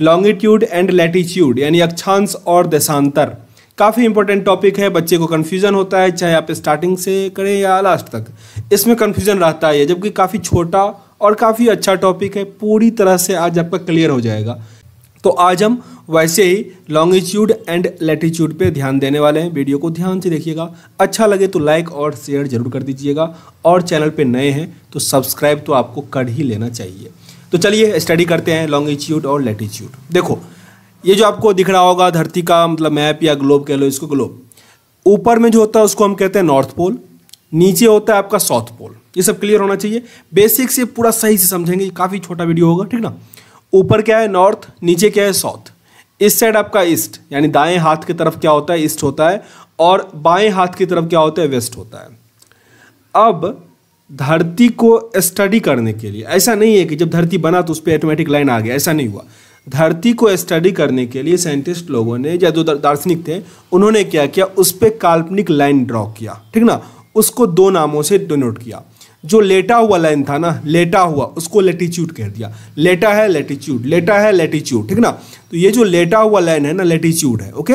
Longitude and latitude यानी अक्षांश और देशांतर काफ़ी इंपॉर्टेंट टॉपिक है बच्चे को कन्फ्यूजन होता है चाहे आप स्टार्टिंग से करें या लास्ट तक इसमें कन्फ्यूजन रहता है जबकि काफ़ी छोटा और काफ़ी अच्छा टॉपिक है पूरी तरह से आज आपका क्लियर हो जाएगा तो आज हम वैसे ही लॉन्गिट्यूड एंड लेटीट्यूड पे ध्यान देने वाले हैं वीडियो को ध्यान से देखिएगा अच्छा लगे तो लाइक और शेयर जरूर कर दीजिएगा और चैनल पे नए हैं तो सब्सक्राइब तो आपको कर ही लेना चाहिए तो चलिए स्टडी करते हैं लॉन्गिट्यूड और लेटीट्यूड देखो ये जो आपको दिख रहा होगा धरती का मतलब मैप या ग्लोब कह लो इसको ग्लोब ऊपर में जो होता है उसको हम कहते हैं नॉर्थ पोल नीचे होता है आपका साउथ पोल ये सब क्लियर होना चाहिए बेसिक से पूरा सही से समझेंगे काफ़ी छोटा वीडियो होगा ठीक ना ऊपर क्या है नॉर्थ नीचे क्या है साउथ इस साइड आपका ईस्ट यानी दाएं हाथ की तरफ क्या होता है ईस्ट होता है और बाएं हाथ की तरफ क्या होता है वेस्ट होता है अब धरती को स्टडी करने के लिए ऐसा नहीं है कि जब धरती बना तो उस पर ऑटोमेटिक लाइन आ गया ऐसा नहीं हुआ धरती को स्टडी करने के लिए साइंटिस्ट लोगों ने या जो दार्शनिक थे उन्होंने क्या किया उस पर काल्पनिक लाइन ड्रॉ किया ठीक ना उसको दो नामों से डोनोट किया जो लेटा हुआ लाइन था ना लेटा हुआ उसको लेटीच्यूड कह दिया लेटा है लेटीच्यूड लेटा है लेटीच्यूड ठीक ना तो ये जो लेटा हुआ लाइन है ना लेटीच्यूड है ओके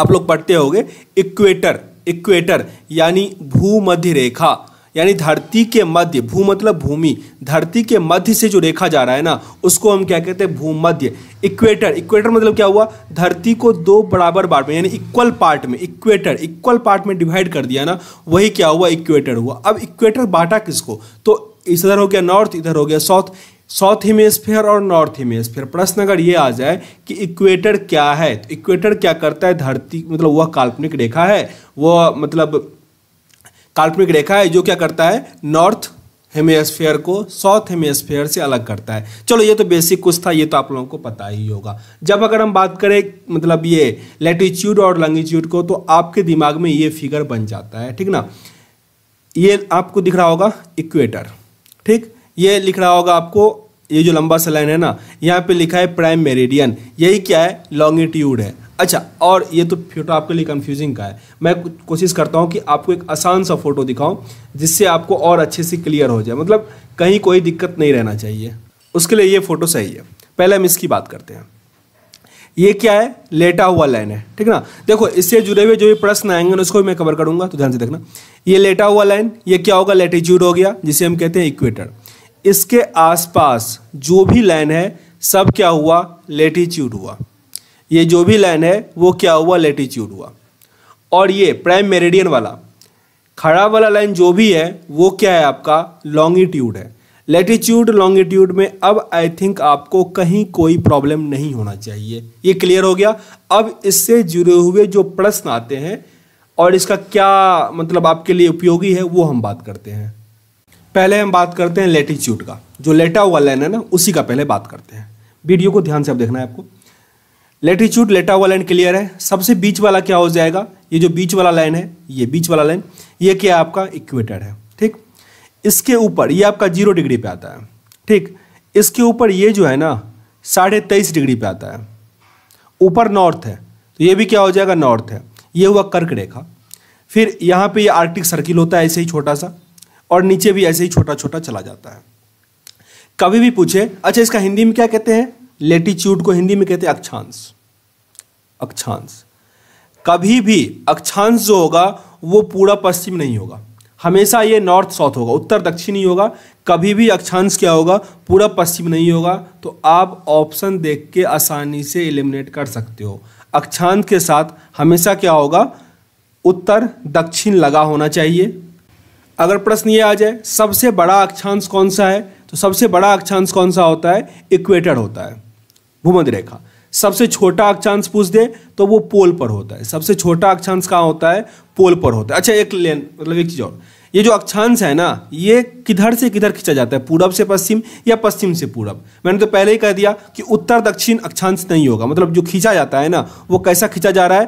आप लोग पढ़ते होगे इक्वेटर इक्वेटर यानी भूमध्य रेखा यानी धरती के मध्य भू मतलब भूमि धरती के मध्य से जो रेखा जा रहा है ना उसको हम क्या कहते हैं भूमध्य इक्वेटर इक्वेटर मतलब क्या हुआ धरती को दो बराबर पार्ट में यानी इक्वल पार्ट में इक्वेटर इक्वल पार्ट में डिवाइड कर दिया ना वही क्या हुआ इक्वेटर हुआ अब इक्वेटर बांटा किसको तो इधर हो गया नॉर्थ इधर हो गया साउथ साउथ हेमेस्फेयर और नॉर्थ हेमेस्फेयर प्रश्न अगर ये आ जाए कि इक्वेटर क्या है तो इक्वेटर क्या करता है धरती मतलब वह काल्पनिक रेखा है वह मतलब काल्पनिक रेखा है जो क्या करता है नॉर्थ हेमिस्फेयर को साउथ हेमिस्फेयर से अलग करता है चलो ये तो बेसिक कुछ था ये तो आप लोगों को पता ही होगा जब अगर हम बात करें मतलब ये लेटिट्यूड और लॉन्गिट्यूड को तो आपके दिमाग में ये फिगर बन जाता है ठीक ना ये आपको दिख रहा होगा इक्वेटर ठीक ये लिख रहा होगा आपको ये जो लंबा सा लाइन है ना यहाँ पे लिखा है प्राइम मेरिडियन यही क्या है लॉन्गिट्यूड है अच्छा और ये तो फोटो आपके लिए कंफ्यूजिंग का है मैं कोशिश करता हूँ कि आपको एक आसान सा फ़ोटो दिखाऊं जिससे आपको और अच्छे से क्लियर हो जाए मतलब कहीं कोई दिक्कत नहीं रहना चाहिए उसके लिए ये फ़ोटो सही है पहले हम इसकी बात करते हैं ये क्या है लेटा हुआ लाइन है ठीक ना देखो इससे जुड़े हुए जो भी प्रश्न आएंगे उसको भी मैं कवर करूंगा तो ध्यान से देखना ये लेटा हुआ लाइन ये क्या होगा लेटिट्यूड हो गया जिसे हम कहते हैं इक्वेटर इसके आसपास जो भी लाइन है सब क्या हुआ लेटिट्यूड हुआ ये जो भी लाइन है वो क्या हुआ लेटीच्यूड हुआ और ये प्राइम मेरेडियन वाला खड़ा वाला लाइन जो भी है वो क्या है आपका लॉन्गिट्यूड है लेटीट्यूड लॉन्गिट्यूड में अब आई थिंक आपको कहीं कोई प्रॉब्लम नहीं होना चाहिए ये क्लियर हो गया अब इससे जुड़े हुए जो प्रश्न आते हैं और इसका क्या मतलब आपके लिए उपयोगी है वो हम बात करते हैं पहले हम बात करते हैं लेटीट्यूड का जो लेटा हुआ लाइन है ना उसी का पहले बात करते हैं वीडियो को ध्यान से आप देखना है आपको लेटीच्यूड लेटा हुआ लाइन क्लियर है सबसे बीच वाला क्या हो जाएगा ये जो बीच वाला लाइन है ये बीच वाला लाइन ये क्या आपका इक्वेटर है ठीक इसके ऊपर ये आपका जीरो डिग्री पे आता है ठीक इसके ऊपर ये जो है ना साढ़े तेईस डिग्री पे आता है ऊपर नॉर्थ है तो ये भी क्या हो जाएगा नॉर्थ है ये हुआ कर्क रेखा फिर यहाँ पे ये आर्टिक सर्किल होता है ऐसे ही छोटा सा और नीचे भी ऐसे ही छोटा छोटा चला जाता है कभी भी पूछे अच्छा इसका हिंदी में क्या कहते हैं लेटीच्यूड को हिंदी में कहते हैं अक्षांश अक्षांश कभी भी अक्षांश जो होगा वो पूरा पश्चिम नहीं होगा हमेशा ये नॉर्थ साउथ होगा उत्तर दक्षिण ही होगा कभी भी अक्षांश क्या होगा पूरा पश्चिम नहीं होगा तो आप ऑप्शन देख के आसानी से एलिमिनेट कर सकते हो अक्षांश के साथ हमेशा क्या होगा उत्तर दक्षिण लगा होना चाहिए अगर प्रश्न ये आ जाए सबसे बड़ा अक्षांश कौन सा है तो सबसे बड़ा अक्षांश कौन सा होता है इक्वेटर होता है भूमध्य रेखा सबसे छोटा अक्षांश पूछ दे तो वो पोल पर होता है सबसे छोटा अक्षांश कहाँ होता है पोल पर होता है अच्छा एक लेन मतलब एक चीज़ और ये जो अक्षांश है ना ये किधर से किधर खींचा जाता है पूरब से पश्चिम या पश्चिम से पूरब मैंने तो पहले ही कह दिया कि उत्तर दक्षिण अक्षांश नहीं होगा मतलब जो खींचा जाता है ना वो कैसा खींचा जा रहा है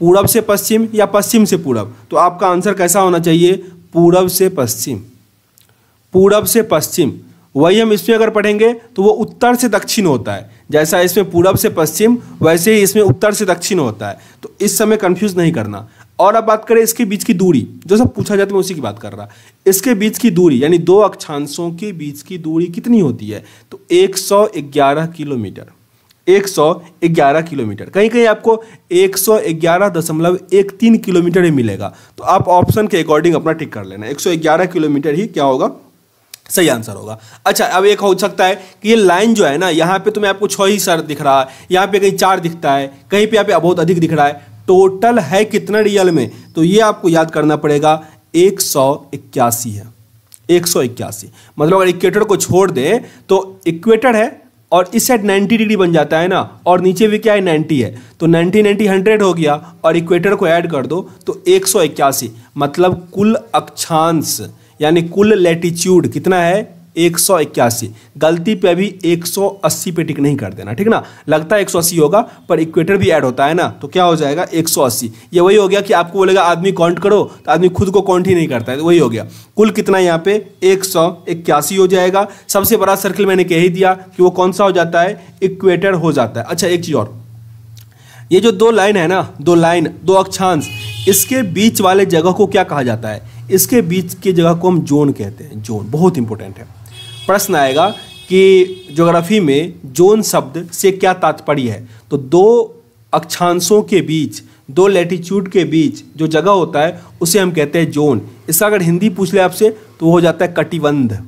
पूरब से पश्चिम या पश्चिम से पूरब तो आपका आंसर कैसा होना चाहिए पूरब से पश्चिम पूरब से पश्चिम वही हम इसमें अगर पढ़ेंगे तो वो उत्तर से दक्षिण होता है जैसा इसमें पूरब से पश्चिम वैसे ही इसमें उत्तर से दक्षिण होता है तो इस समय कंफ्यूज नहीं करना और अब बात करें इसके बीच की दूरी जो सब पूछा जाता तो है उसी की बात कर रहा इसके बीच की दूरी यानी दो अक्षांशों के बीच की दूरी कितनी होती है तो 111 किलोमीटर 111 किलोमीटर कहीं कहीं आपको 111.13 किलोमीटर ही मिलेगा तो आप ऑप्शन के अकॉर्डिंग अपना टिक कर लेना 111 किलोमीटर ही क्या होगा सही आंसर होगा अच्छा अब एक हो सकता है कि ये लाइन जो है ना यहाँ पे तुम्हें आपको छः ही सर दिख रहा है यहाँ पे कहीं चार दिखता है कहीं पे यहाँ पे बहुत अधिक दिख रहा है टोटल है कितना रियल में तो ये आपको याद करना पड़ेगा एक सौ इक्यासी है एक सौ इक्यासी मतलब अगर इक्वेटर को छोड़ दें तो इक्वेटर है और इस साइड नाइन्टी डिग्री बन जाता है ना और नीचे भी क्या है नाइन्टी है तो नाइन्टी नाइन्टी हंड्रेड हो गया और इक्वेटर को ऐड कर दो तो एक मतलब कुल अक्षांश यानी कुल लेटीच्यूड कितना है एक सौ इक्यासी गलती पे अभी अस्सी पे टिक नहीं कर देना ठीक ना लगता है एक सौ अस्सी होगा पर इक्वेटर भी ऐड होता है ना तो क्या हो जाएगा एक सौ अस्सी ये वही हो गया कि आपको बोलेगा आदमी काउंट करो तो आदमी खुद को काउंट ही नहीं करता है तो वही हो गया कुल कितना यहाँ पे एक सौ इक्यासी हो जाएगा सबसे बड़ा सर्कल मैंने कह ही दिया कि वो कौन सा हो जाता है इक्वेटर हो जाता है अच्छा एक चीज़ और ये जो दो लाइन है ना दो लाइन दो अक्षांश इसके बीच वाले जगह को क्या कहा जाता है इसके बीच की जगह को हम जोन कहते हैं जोन बहुत इंपॉर्टेंट है प्रश्न आएगा कि ज्योग्राफी में जोन शब्द से क्या तात्पर्य है तो दो अक्षांशों के बीच दो लैटिट्यूड के बीच जो जगह होता है उसे हम कहते हैं जोन इसका अगर हिंदी पूछ ले आपसे तो हो जाता है कटिबंध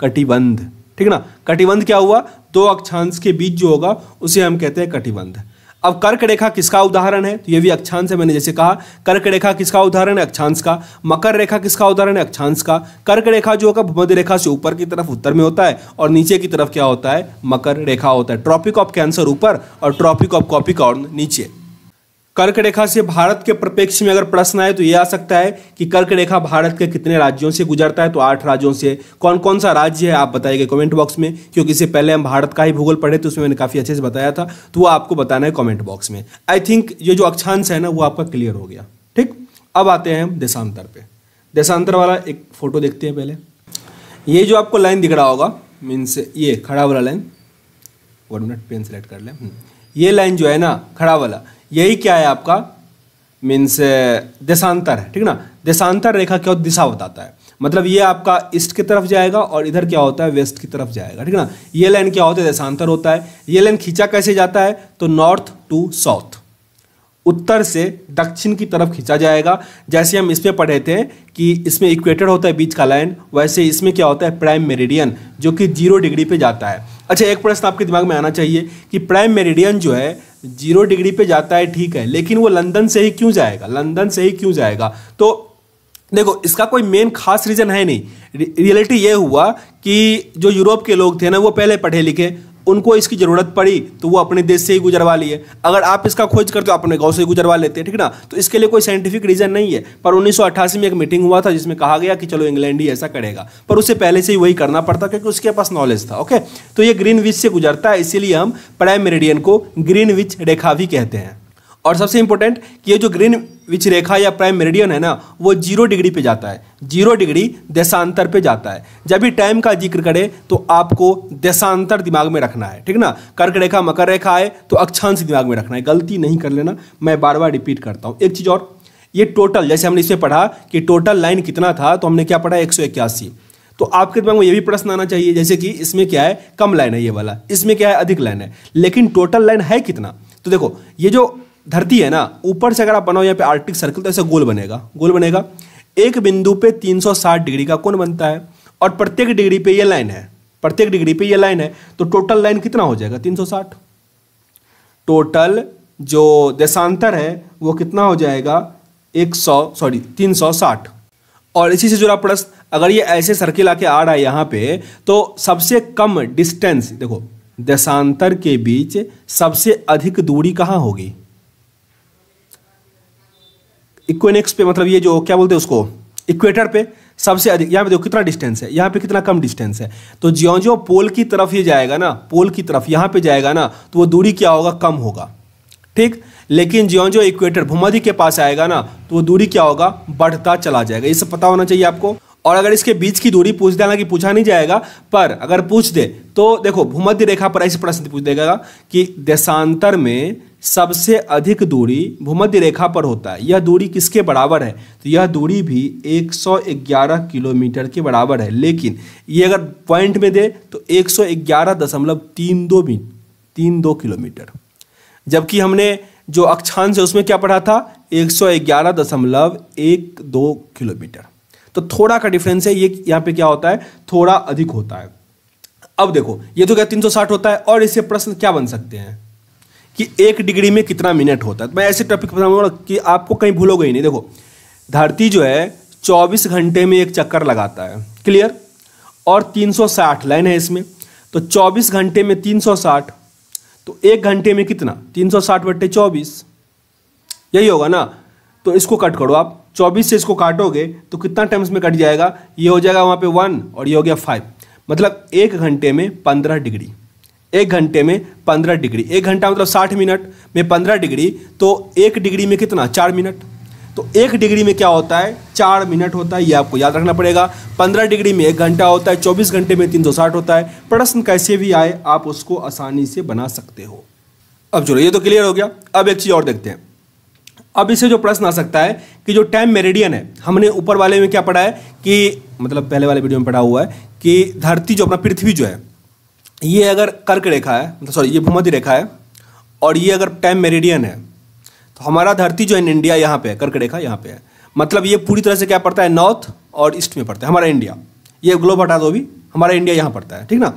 कटिबंध ठीक है ना कटिबंध क्या हुआ दो अक्षांश के बीच जो होगा उसे हम कहते हैं कटिबंध अब कर्क रेखा किसका उदाहरण है तो ये भी अक्षांश है मैंने जैसे कहा कर्क रेखा किसका उदाहरण है अक्षांश का मकर रेखा किसका उदाहरण है अक्षांश का कर्क रेखा जो होगा भूमध्य रेखा से ऊपर की तरफ उत्तर में होता है और नीचे की तरफ क्या होता है मकर रेखा होता है ट्रॉपिक ऑफ कैंसर ऊपर और ट्रॉपिक ऑफ कॉपी नीचे कर्क रेखा से भारत के प्रपेक्ष में अगर प्रश्न आए तो ये आ सकता है कि कर्क रेखा भारत के कितने राज्यों से गुजरता है तो आठ राज्यों से कौन कौन सा राज्य है आप बताइए कमेंट बॉक्स में क्योंकि इससे पहले हम भारत का ही भूगोल पढ़े तो उसमें मैंने काफ़ी अच्छे से बताया था तो वो आपको बताना है कॉमेंट बॉक्स में आई थिंक ये जो अक्षांश है ना वो आपका क्लियर हो गया ठीक अब आते हैं हम देशांतर पे देशांतर वाला एक फ़ोटो देखते हैं पहले ये जो आपको लाइन दिख रहा होगा मीन्स ये खड़ा वाला line one minute pen select कर लें हम्म। ये लाइन जो है ना खड़ा वाला यही क्या है आपका मीन्स uh, देशांतर है ठीक ना देशांतर रेखा क्या दिशा बताता है मतलब ये आपका ईस्ट की तरफ जाएगा और इधर क्या होता है वेस्ट की तरफ जाएगा ठीक ना ये लाइन क्या होता है देशांतर होता है ये लाइन खींचा कैसे जाता है तो नॉर्थ टू साउथ उत्तर से दक्षिण की तरफ खींचा जाएगा जैसे हम इसमें पढ़े थे कि इसमें इक्वेटर होता है बीच का लाइन वैसे इसमें क्या होता है प्राइम मेरिडियन जो कि जीरो डिग्री पे जाता है अच्छा एक प्रश्न आपके दिमाग में आना चाहिए कि प्राइम मेरिडियन जो है जीरो डिग्री पे जाता है ठीक है लेकिन वो लंदन से ही क्यों जाएगा लंदन से ही क्यों जाएगा तो देखो इसका कोई मेन खास रीज़न है नहीं रियलिटी ये हुआ कि जो यूरोप के लोग थे ना वो पहले पढ़े लिखे उनको इसकी ज़रूरत पड़ी तो वो अपने देश से ही गुजरवा लिए अगर आप इसका खोज करते हो अपने गाँव से ही गुजरवा लेते हैं ठीक ना तो इसके लिए कोई साइंटिफिक रीज़न नहीं है पर उन्नीस में एक मीटिंग हुआ था जिसमें कहा गया कि चलो इंग्लैंड ही ऐसा करेगा पर उससे पहले से ही वही करना पड़ता क्योंकि उसके पास नॉलेज था ओके तो ये ग्रीन विच से गुजरता है इसीलिए हम प्राइम मेरेडियन को ग्रीन विच रेखा भी कहते हैं और सबसे इंपॉर्टेंट कि ये जो ग्रीन विच रेखा या प्राइम मेरिडियन है ना वो जीरो डिग्री पे जाता है जीरो डिग्री देशांतर पे जाता है जब भी टाइम का जिक्र करें तो आपको देशांतर दिमाग में रखना है ठीक ना कर्क रेखा मकर रेखा आए तो अक्षांश दिमाग में रखना है गलती नहीं कर लेना मैं बार बार रिपीट करता हूँ एक चीज़ और ये टोटल जैसे हमने इसमें पढ़ा कि टोटल लाइन कितना था तो हमने क्या पढ़ा एक तो आपके दिमाग में ये भी प्रश्न आना चाहिए जैसे कि इसमें क्या है कम लाइन है ये वाला इसमें क्या है अधिक लाइन है लेकिन टोटल लाइन है कितना तो देखो ये जो धरती है ना ऊपर से अगर आप बनाओ यहाँ पे आर्टिक सर्कल तो ऐसा गोल बनेगा गोल बनेगा एक बिंदु पे 360 डिग्री का कोण बनता है और प्रत्येक डिग्री पे ये लाइन है प्रत्येक डिग्री पे ये लाइन है तो टोटल लाइन कितना हो जाएगा 360 टोटल जो देशांतर है वो कितना हो जाएगा 100 सॉरी 360 और इसी से जुड़ा प्रश्न अगर ये ऐसे सर्किल आके आ रहा है यहाँ पे तो सबसे कम डिस्टेंस देखो देशांतर के बीच सबसे अधिक दूरी कहाँ होगी इक्वेनिक्स पे मतलब ये जो क्या बोलते हैं उसको इक्वेटर पे सबसे अधिक यहाँ पे देखो कितना डिस्टेंस है यहाँ पे कितना कम डिस्टेंस है तो ज्यो ज्यो पोल की तरफ ये जाएगा ना पोल की तरफ यहाँ पे जाएगा ना तो वो दूरी क्या होगा कम होगा ठीक लेकिन ज्यो ज्यो इक्वेटर भूमध्य के पास आएगा ना तो वो दूरी क्या होगा बढ़ता चला जाएगा इससे पता होना चाहिए आपको और अगर इसके बीच की दूरी पूछ देना कि पूछा नहीं जाएगा पर अगर पूछ दे तो देखो भूमध्य रेखा पर ऐसे प्रश्न पूछ देगा कि देशांतर में सबसे अधिक दूरी भूमध्य रेखा पर होता है यह दूरी किसके बराबर है तो यह दूरी भी 111 किलोमीटर के बराबर है लेकिन ये अगर पॉइंट में दे तो एक सौ ग्यारह दशमलव तीन दो मी तीन दो किलोमीटर जबकि हमने जो अक्षांश है उसमें क्या पढ़ा था एक सौ ग्यारह दशमलव एक दो किलोमीटर तो थोड़ा का डिफरेंस है ये यहाँ पे क्या होता है थोड़ा अधिक होता है अब देखो ये तो क्या साठ होता है और इससे प्रश्न क्या बन सकते हैं कि एक डिग्री में कितना मिनट होता है तो मैं ऐसे टॉपिक बताऊँगा कि आपको कहीं भूलोगे ही नहीं देखो धरती जो है 24 घंटे में एक चक्कर लगाता है क्लियर और 360 लाइन है इसमें तो 24 घंटे में 360 तो एक घंटे में कितना 360 सौ बट्टे चौबीस यही होगा ना तो इसको कट करो आप 24 से इसको काटोगे तो कितना टाइम्स में कट जाएगा ये हो जाएगा वहाँ पे वन और ये हो गया फाइव मतलब एक घंटे में पंद्रह डिग्री एक घंटे में पंद्रह डिग्री एक घंटा मतलब साठ मिनट में पंद्रह डिग्री तो एक डिग्री में कितना चार मिनट तो एक डिग्री में क्या होता है चार मिनट होता है ये आपको याद रखना पड़ेगा पंद्रह डिग्री में एक घंटा होता है चौबीस घंटे में तीन सौ साठ होता है प्रश्न कैसे भी आए आप उसको आसानी से बना सकते हो अब चलो ये तो क्लियर हो गया अब एक चीज़ और देखते हैं अब इसे जो प्रश्न आ सकता है कि जो टाइम मेरिडियन है हमने ऊपर वाले में क्या पढ़ा है कि मतलब पहले वाले वीडियो में पढ़ा हुआ है कि धरती जो अपना पृथ्वी जो है ये अगर कर्क रेखा है मतलब सॉरी ये भूमध्य रेखा है और ये अगर टाइम मेरिडियन है तो हमारा धरती जो है इंडिया यहाँ पे है कर्क रेखा यहाँ पे है मतलब ये पूरी तरह से क्या पड़ता है नॉर्थ और ईस्ट में पड़ता है हमारा इंडिया ये ग्लोब हटा दो भी हमारा इंडिया यहाँ पड़ता है ठीक ना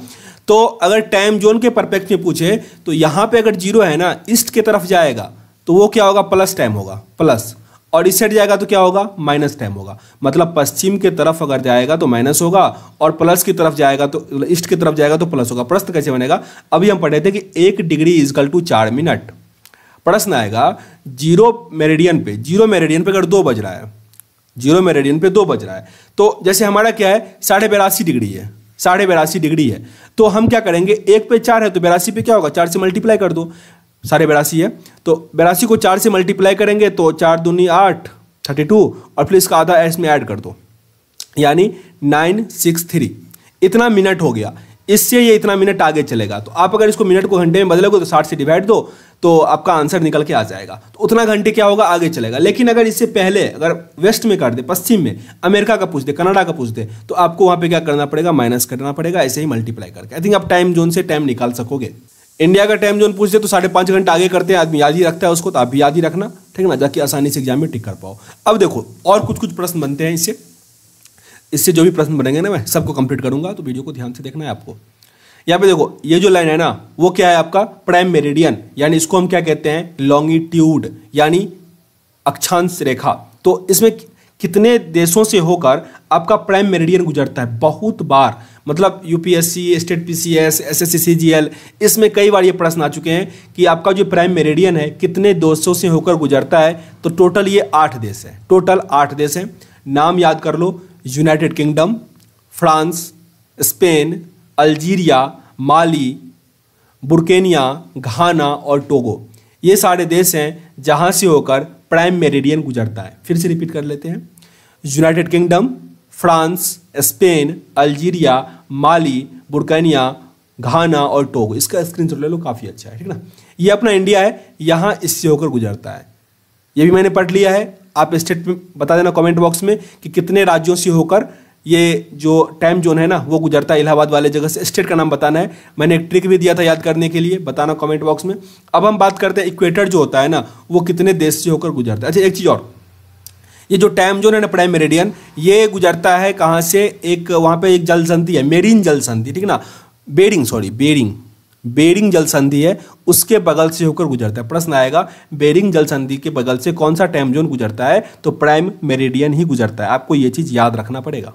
तो अगर टाइम जोन के परपेक्ट में पूछे तो यहाँ पे अगर जीरो है ना ईस्ट की तरफ जाएगा तो वो क्या होगा प्लस टाइम होगा प्लस और इस साइड जाएगा तो क्या होगा माइनस टाइम होगा मतलब पश्चिम के तरफ अगर जाएगा तो माइनस होगा और प्लस की तरफ जाएगा तो मतलब ईस्ट की तरफ जाएगा तो प्लस होगा प्रश्न कैसे बनेगा अभी हम पढ़े थे कि एक डिग्री इजकल टू चार मिनट प्रश्न आएगा जीरो मेरेडियन पे जीरो मेरेडियन पे अगर दो बज रहा है जीरो मेरेडियन पे दो बज रहा है तो जैसे हमारा क्या है साढ़े बेरासी डिग्री है साढ़े बेरासी डिग्री है तो हम क्या करेंगे एक पे चार है तो बेरासी पे क्या होगा चार से मल्टीप्लाई कर दो साढ़े बयासी है तो बयासी को चार से मल्टीप्लाई करेंगे तो चार दूनी आठ थर्टी टू और फिर इसका आधा इसमें ऐड कर दो यानी नाइन सिक्स थ्री इतना मिनट हो गया इससे ये इतना मिनट आगे चलेगा तो आप अगर इसको मिनट को घंटे में बदलोगे तो साठ से डिवाइड दो तो आपका आंसर निकल के आ जाएगा तो उतना घंटे क्या होगा आगे चलेगा लेकिन अगर इससे पहले अगर वेस्ट में कर दे पश्चिम में अमेरिका का पूछ दे कनाडा का पूछ दे तो आपको वहाँ पे क्या करना पड़ेगा माइनस करना पड़ेगा ऐसे ही मल्टीप्लाई करके आई थिंक आप टाइम जोन से टाइम निकाल सकोगे इंडिया का टाइम जोन पूछते तो साढ़े पाँच घंटे आगे करते हैं आदमी याद ही रखता है उसको तो आप भी याद ही रखना ठीक है ना जाके आसानी से एग्जाम में टिक कर पाओ अब देखो और कुछ कुछ प्रश्न बनते हैं इससे इससे जो भी प्रश्न बनेंगे ना मैं सबको कंप्लीट करूंगा तो वीडियो को ध्यान से देखना है आपको यहाँ पे देखो ये जो लाइन है ना वो क्या है आपका प्राइम मेरिडियन यानी इसको हम क्या कहते हैं लॉन्गिट्यूड यानी अक्षांश रेखा तो इसमें कितने देशों से होकर आपका प्राइम मेरिडियन गुजरता है बहुत बार मतलब UPSC state PCS SSC CGL इसमें कई बार ये प्रश्न आ चुके हैं कि आपका जो प्राइम मेरेडियन है कितने देशों से होकर गुजरता है तो टोटल ये आठ देश हैं टोटल आठ देश हैं नाम याद कर लो United Kingdom France Spain Algeria Mali Burkina Ghana और टोगो ये सारे देश हैं जहाँ से होकर प्राइम मेरेडियन गुजरता है फिर से रिपीट कर लेते हैं United Kingdom France Spain Algeria Mali Burkina Ghana और टोगो इसका स्क्रीन ले लो काफ़ी अच्छा है ठीक ना ये अपना इंडिया है यहाँ इससे होकर गुजरता है ये भी मैंने पढ़ लिया है आप स्टेट में बता देना कमेंट बॉक्स में कि कितने राज्यों से होकर ये जो टाइम जोन है ना वो गुजरता है इलाहाबाद वाले जगह से स्टेट का नाम बताना है मैंने एक ट्रिक भी दिया था याद करने के लिए बताना कमेंट बॉक्स में अब हम बात करते हैं इक्वेटर जो होता है ना वो कितने देश से होकर गुजरता है अच्छा एक चीज़ और ये जो टाइम जोन है ना प्राइम मेरेडियन ये गुजरता है कहाँ से एक वहाँ पे एक जल संधि है मेरीन जल संधि ठीक है ना बेरिंग सॉरी बेरिंग बेरिंग जल संधि है उसके बगल से होकर गुजरता है प्रश्न आएगा बेरिंग जल संधि के बगल से कौन सा टाइम जोन गुजरता है तो प्राइम मेरेडियन ही गुजरता है आपको ये चीज़ याद रखना पड़ेगा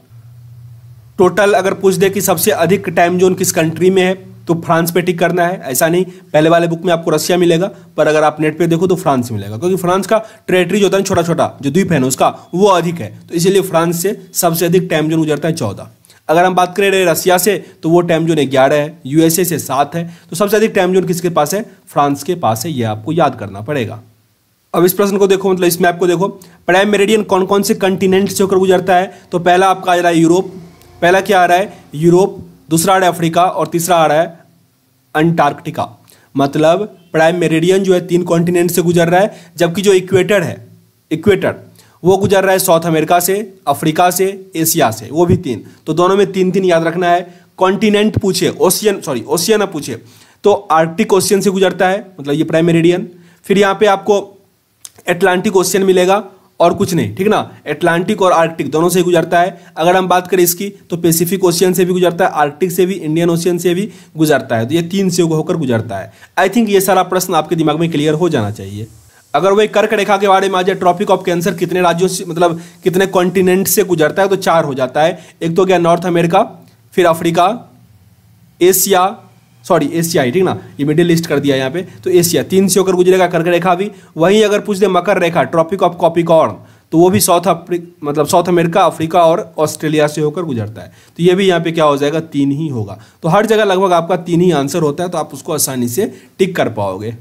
टोटल अगर पूछ दे कि सबसे अधिक टाइम जोन किस कंट्री में है तो फ्रांस पे टिक करना है ऐसा नहीं पहले वाले बुक में आपको रशिया मिलेगा पर अगर आप नेट पे देखो तो फ्रांस मिलेगा क्योंकि फ्रांस का टेरेटरी जो होता है छोटा छोटा जो द्वीप है ना उसका वो अधिक है तो इसीलिए फ्रांस से सबसे अधिक टाइम जोन गुजरता है चौदह अगर हम बात करें रशिया से तो वो टाइम जोन ग्यारह है यूएसए से सात है तो सबसे अधिक टाइम जोन किसके पास है फ्रांस के पास है यह आपको याद करना पड़ेगा अब इस प्रश्न को देखो मतलब इस मैप को देखो प्राइम मेरेडियन कौन कौन से कंटिनेंट से होकर गुजरता है तो पहला आपका आ रहा है यूरोप पहला क्या आ रहा है यूरोप दूसरा आ रहा है अफ्रीका और तीसरा आ रहा है अंटार्कटिका मतलब प्राइम मेरेडियन जो है तीन कॉन्टिनेंट से गुजर रहा है जबकि जो इक्वेटर है इक्वेटर वो गुजर रहा है साउथ अमेरिका से अफ्रीका से एशिया से वो भी तीन तो दोनों में तीन तीन याद रखना है कॉन्टिनेंट पूछे ओशियन सॉरी ओशियन पूछे तो आर्कटिक ओशियन से गुजरता है मतलब ये प्राइम मेरेडियन फिर यहाँ पे आपको एटलांटिक ओशियन मिलेगा और कुछ नहीं ठीक ना अटलांटिक और आर्कटिक दोनों से गुजरता है अगर हम बात करें इसकी तो पैसिफिक ओशियन से भी गुजरता है आर्कटिक से भी इंडियन ओशियन से भी गुजरता है तो ये तीन से होकर गुजरता है आई थिंक ये सारा प्रश्न आपके दिमाग में क्लियर हो जाना चाहिए अगर वही कर्क रेखा के बारे में आ जाए ट्रॉपिक ऑफ कैंसर कितने राज्यों से मतलब कितने कॉन्टिनेंट से गुजरता है तो चार हो जाता है एक तो गया नॉर्थ अमेरिका फिर अफ्रीका एशिया सॉरी एशिया ठीक ना ये मिडिल ईस्ट कर दिया यहाँ पे तो एशिया तीन से होकर गुजरेगा कर्क रेखा भी वहीं अगर पूछ दे मकर रेखा ट्रॉपिक ऑफ कॉपिकॉर्न तो वो भी साउथ अफ्रीका मतलब साउथ अमेरिका अफ्रीका और ऑस्ट्रेलिया से होकर गुजरता है तो ये भी यहाँ पे क्या हो जाएगा तीन ही होगा तो हर जगह लगभग आपका तीन ही आंसर होता है तो आप उसको आसानी से टिक कर पाओगे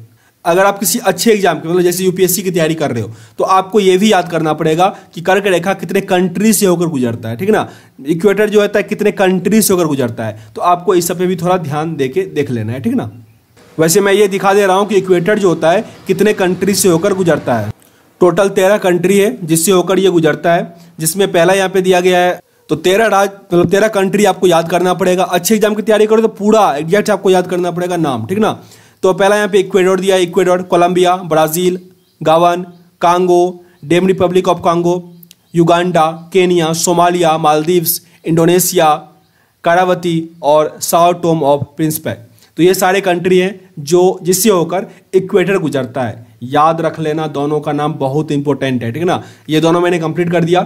अगर आप किसी अच्छे एग्जाम के मतलब जैसे यूपीएससी की तैयारी कर रहे हो तो आपको यह भी याद करना पड़ेगा कि कर्क रेखा कितने कंट्री से होकर गुजरता है ठीक ना इक्वेटर जो होता है कितने कंट्री से होकर गुजरता है तो आपको इस सब पे भी थोड़ा ध्यान दे के देख लेना है ठीक ना वैसे मैं ये दिखा दे रहा हूँ कि इक्वेटर जो होता है कितने कंट्री से होकर गुजरता है टोटल तेरह कंट्री है जिससे होकर ये गुजरता है जिसमें पहला यहाँ पे दिया गया है तो तेरह राज मतलब तेरह कंट्री आपको याद करना पड़ेगा अच्छे एग्जाम की तैयारी करो तो पूरा एग्जैक्ट आपको याद करना पड़ेगा नाम ठीक ना तो पहला यहाँ पे इक्वेडोर दिया Ecuador Colombia Brazil Gabon Congo Dem Republic of Congo Uganda Kenya Somalia Maldives Indonesia Kiribati और साओ टोम ऑफ प्रिंसपै तो ये सारे कंट्री हैं जो जिससे होकर इक्वेटर गुजरता है याद रख लेना दोनों का नाम बहुत इंपॉर्टेंट है ठीक है ना ये दोनों मैंने कंप्लीट कर दिया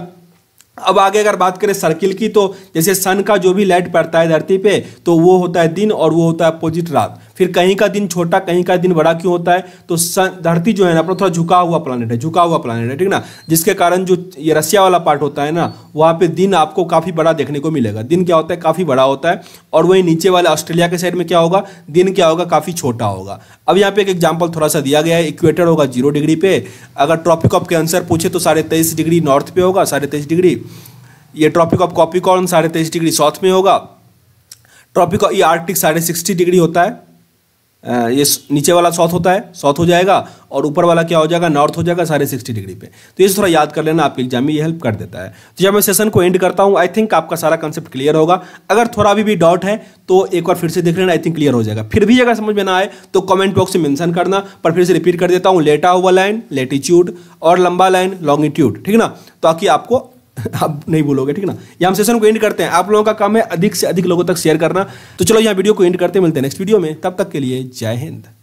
अब आगे अगर बात करें सर्किल की तो जैसे सन का जो भी लाइट पड़ता है धरती पे तो वो होता है दिन और वो होता है अपोजिट रात फिर कहीं का दिन छोटा कहीं का दिन बड़ा क्यों होता है तो धरती जो है ना अपना थोड़ा झुका हुआ प्लानट है झुका हुआ प्लानट है ठीक ना जिसके कारण जो ये रसिया वाला पार्ट होता है ना वहाँ पे दिन आपको काफ़ी बड़ा देखने को मिलेगा दिन क्या होता है काफ़ी बड़ा होता है और वहीं नीचे वाले ऑस्ट्रेलिया के साइड में क्या होगा दिन क्या होगा काफ़ी छोटा होगा अब यहाँ पे एक एग्जाम्पल थोड़ा सा दिया गया है इक्वेटर होगा जीरो डिग्री पे अगर ट्रॉपिक ऑफ कैंसर पूछे तो साढ़े तेईस डिग्री नॉर्थ पे होगा साढ़े तेईस डिग्री ये ट्रॉपिक ऑफ कॉपिकॉर्न साढ़े तेईस डिग्री साउथ में होगा ट्रॉपिक ये आर्टिक साढ़े सिक्सटी डिग्री होता है ये नीचे वाला साउथ होता है साउथ हो जाएगा और ऊपर वाला क्या हो जाएगा नॉर्थ हो जाएगा सारे सिक्सटी डिग्री पे तो ये थोड़ा याद कर लेना आपके एग्जाम में ये हेल्प कर देता है तो जब मैं सेशन को एंड करता हूँ आई थिंक आपका सारा कंसेप्ट क्लियर होगा अगर थोड़ा भी भी डाउट है तो एक बार फिर से देख लेना आई थिंक क्लियर हो जाएगा फिर भी अगर समझ में ना आए तो कमेंट बॉक्स में मैंशन करना पर फिर से रिपीट कर देता हूँ लेटा हुआ लाइन लेटीट्यूड और लंबा लाइन लॉन्गिट्यूड ठीक ना ताकि आपको आप नहीं बोलोगे ठीक ना यहाँ हम सेशन को एंड करते हैं आप लोगों का काम है अधिक से अधिक लोगों तक शेयर करना तो चलो यहाँ वीडियो को एंड करते हैं मिलते हैं नेक्स्ट वीडियो में तब तक के लिए जय हिंद